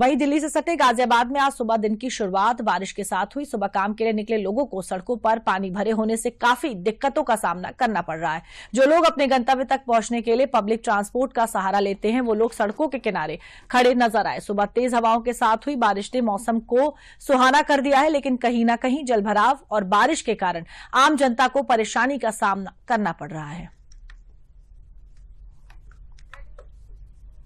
वहीं दिल्ली से सटे गाजियाबाद में आज सुबह दिन की शुरुआत बारिश के साथ हुई सुबह काम के लिए निकले लोगों को सड़कों पर पानी भरे होने से काफी दिक्कतों का सामना करना पड़ रहा है जो लोग अपने गंतव्य तक पहुंचने के लिए पब्लिक ट्रांसपोर्ट का सहारा लेते हैं वो लोग सड़कों के किनारे खड़े नजर आए सुबह तेज हवाओं के साथ हुई बारिश ने मौसम को सुहाना कर दिया है लेकिन कहीं ना कहीं जलभराव और बारिश के कारण आम जनता को परेशानी का सामना करना पड़ रहा है